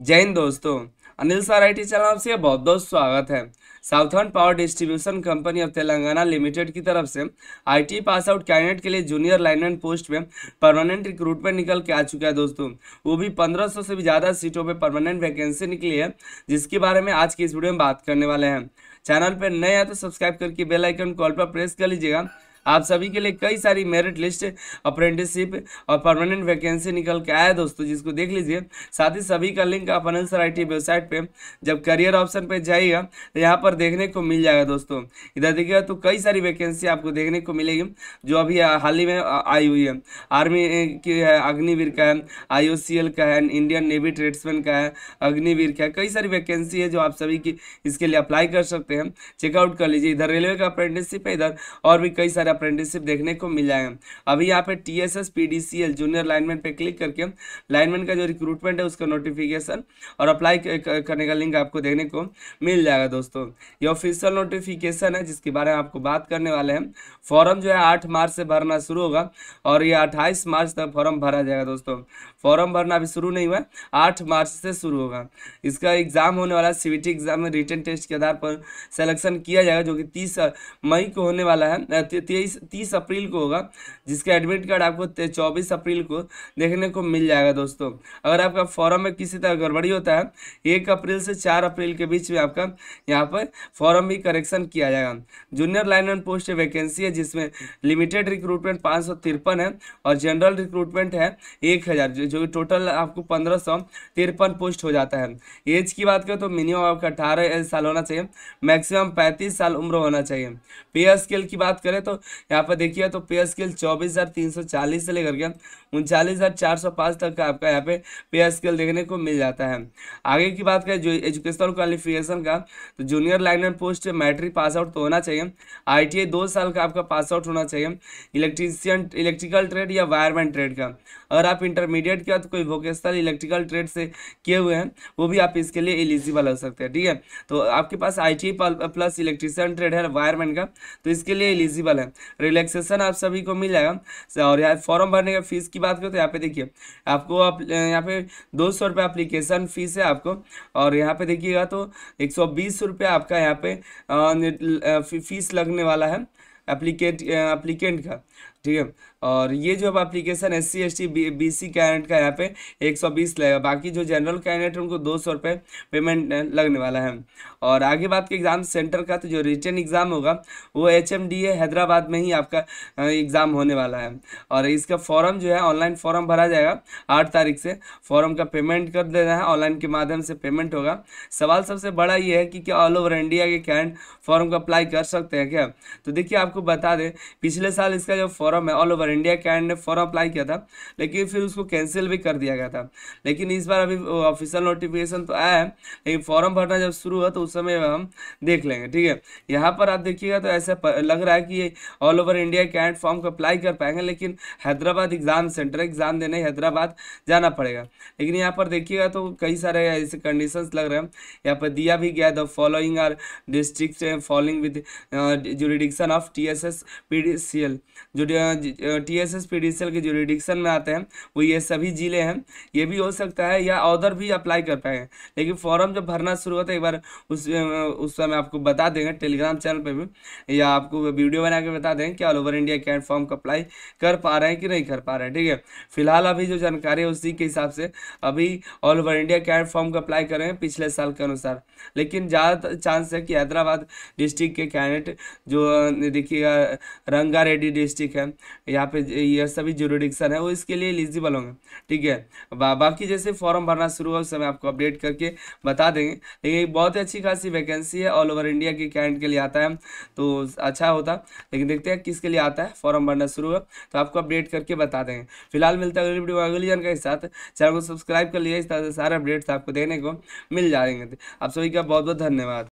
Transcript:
जय हिंद दोस्तों Anil sir I T channel आपसे बहुत बहुत स्वागत है southern power distribution company of Telangana limited की तरफ से आईटी पास आउट कैंडिडेट के लिए जूनियर लाइनमैन पोस्ट में परमानेंट रिक्रूटमेंट निकल के आ चुका है दोस्तों वो भी 1500 से भी ज़्यादा सीटों पे परमानेंट वैकेंसी निकली है जिसके बारे में आज की इस वीडियो में बात करने वाले हैं चैनल पर नए आए तो सब्सक्राइब करके बेलाइकन कॉल पर प्रेस कर लीजिएगा आप सभी के लिए कई सारी मेरिट लिस्ट अप्रेंटिसशिप और परमानेंट वैकेंसी निकल के आया दोस्तों जिसको देख लीजिए साथ ही सभी का लिंक आप अनंसर सर आई वेबसाइट पर जब करियर ऑप्शन पर जाइएगा तो यहाँ पर देखने को मिल जाएगा दोस्तों इधर देखिएगा तो कई सारी वैकेंसी आपको देखने को मिलेगी जो अभी हाल ही में आई हुई है आर्मी की है अग्निवीर का है आई का है इंडियन नेवी ट्रेड्समैन का है अग्निवीर का है कई सारी वैकेंसी है जो आप सभी की इसके लिए अप्लाई कर सकते हैं चेकआउट कर लीजिए इधर रेलवे का अप्रेंटिसशिप है इधर और भी कई सारे अप्रेंटिसशिप देखने को मिल जाएगा अभी यहाँ पे T S S P D C L junior lineman पे क्लिक करके लाइनमैन का जो रिक्रूटमेंट है उसका नोटिफिकेशन और अप्लाई करने का लिंक आपको देखने को मिल जाएगा दोस्तों ये ऑफिशियल नोटिफिकेशन है जिसके बारे में आपको बात करने वाले हैं फॉर्म जो है आठ मार्च से भरना शुरू होगा और ये अट्ठाईस मार्च तक फॉर्म भरा जाएगा दोस्तों फॉर्म भरना अभी शुरू नहीं हुआ आठ मार्च से शुरू होगा इसका एग्जाम होने वाला है सीबीटी एग्जाम में रिटर्न टेस्ट के आधार पर सिलेक्शन किया जाएगा जो कि तीस मई को होने वाला है तेईस तीस अप्रैल को होगा जिसका एडमिट कार्ड आपको चौबीस अप्रैल को देखने को मिल जाएगा दोस्तों अगर आपका फॉर्म में किसी तरह गड़बड़ी होता है एक अप्रैल से चार अप्रैल के बीच में आपका यहाँ पर फॉर्म भी करेक्शन किया जाएगा junior lineman post vacancy है जिसमें लिमिटेड रिक्रूटमेंट पाँच है और जनरल रिक्रूटमेंट है एक जो कि टोटल आपको पंद्रह पोस्ट हो जाता है एज की बात करें तो मिनिमम आपका अठारह साल होना चाहिए मैक्सिमम पैंतीस साल उम्र होना चाहिए पे स्केल की बात करें तो यहाँ पर देखिए तो पे स्केल चौबीस हज़ार तीन सौ चालीस से लेकर के उनचालीस हज़ार चार सौ पाँच तक का आपका यहाँ पे पे स्केल देखने को मिल जाता है आगे की बात करें जो एजुकेशनल क्वालिफिकेशन का तो junior lineman post matric pass out तो होना चाहिए आई दो साल का आपका पास आउट होना चाहिए इलेक्ट्रीशियन इलेक्ट्रिकल ट्रेड या वायरमैन ट्रेड का अगर आप इंटरमीडिएट का तो कोई वोकेशनल इलेक्ट्रिकल ट्रेड से किए हुए हैं वो भी आप इसके लिए एलिजिबल हो सकते हैं ठीक है तो आपके पास आई प्लस इलेक्ट्रीशियन ट्रेड है वायरमैन का तो इसके लिए एलिजिबल है रिलैक्सेशन आप सभी को मिल जाएगा और यहाँ फॉर्म भरने का फीस की बात करें तो यहाँ पे देखिए आपको आप यहाँ पे दो सौ रुपये अप्लीकेशन फ़ीस है आपको और यहाँ पे देखिएगा तो एक सौ बीस रुपये आपका यहाँ पे फीस लगने वाला है अप्लीकेट अप्लीकेंट का ठीक है और ये जो अब application S C S T B C candidate का यहाँ पे एक सौ बीस लगेगा बाकी जो जनरल कैंडिडेट है उनको दो सौ रुपये पेमेंट लगने वाला है और आगे बात के एग्ज़ाम सेंटर का तो जो रिटर्न एग्ज़ाम होगा वो H M D A Hyderabad में ही आपका एग्ज़ाम होने वाला है और इसका फॉर्म जो है ऑनलाइन फॉर्म भरा जाएगा आठ तारीख से फॉर्म का पेमेंट कर देना है ऑनलाइन के माध्यम से पेमेंट होगा सवाल सबसे बड़ा ये है कि क्या ऑल ओवर इंडिया के कैंड फॉर्म का अप्लाई कर सकते हैं क्या तो देखिए आपको बता दें पिछले साल इसका जो फॉर्म द्वारा मैं ऑल ओवर इंडिया कैंडिडेट ने फॉर अप्लाई किया था लेकिन फिर उसको कैंसिल भी कर दिया गया था लेकिन इस बार अभी ऑफिशियल नोटिफिकेशन तो आया है लेकिन फॉर्म भरना जब शुरू हुआ तो उस समय हम देख लेंगे ठीक है यहाँ पर आप देखिएगा तो ऐसा लग रहा है कि all over India candidate form को अप्लाई कर पाएंगे लेकिन हैदराबाद एग्जाम सेंटर एग्जाम देने हैदराबाद जाना पड़ेगा लेकिन यहाँ पर देखिएगा तो कई सारे ऐसे कंडीशन लग रहे हैं यहाँ पर दिया भी गया the following are district following with jurisdiction of T S S P D C L जो टी एस एस पीडिसल के जुरिडिक्शन में आते हैं वो ये सभी ज़िले हैं ये भी हो सकता है या ऑर्डर भी अप्लाई कर पाएंगे लेकिन फॉर्म जब भरना शुरू होता है एक बार उस उस समय आपको बता देंगे टेलीग्राम चैनल पर भी या आपको वीडियो बना के बता देंगे कि all over India candidate form का अप्लाई कर पा रहे हैं कि नहीं कर पा रहे हैं ठीक है फिलहाल अभी जो जानकारी है उसी के हिसाब से अभी all over India candidate form का अप्लाई कर रहे हैं पिछले साल के अनुसार लेकिन ज़्यादा चांस है कि हैदराबाद डिस्ट्रिक्ट के कैंडिडेट जो देखिएगा रंगारेड्डी डिस्ट्रिक्ट है यहाँ पे ये सभी जुरिडिक्शन है वो इसके लिए एलिजिबल होंगे ठीक है बा, बाकी जैसे फॉर्म भरना शुरू हो उस समय आपको अपडेट करके बता देंगे लेकिन बहुत ही अच्छी खासी वैकेंसी है ऑल ओवर इंडिया के कैंड के लिए आता है तो अच्छा होता लेकिन देखते हैं किसके लिए आता है फॉर्म भरना शुरू हो तो आपको अपडेट करके बता देंगे फिलहाल मिलता है अगली वीडियो अगली जानकारी के साथ चैनल को सब्सक्राइब कर लिया इस तरह से सारे अपडेट्स आपको देखने को मिल जाएंगे आप सभी का बहुत बहुत धन्यवाद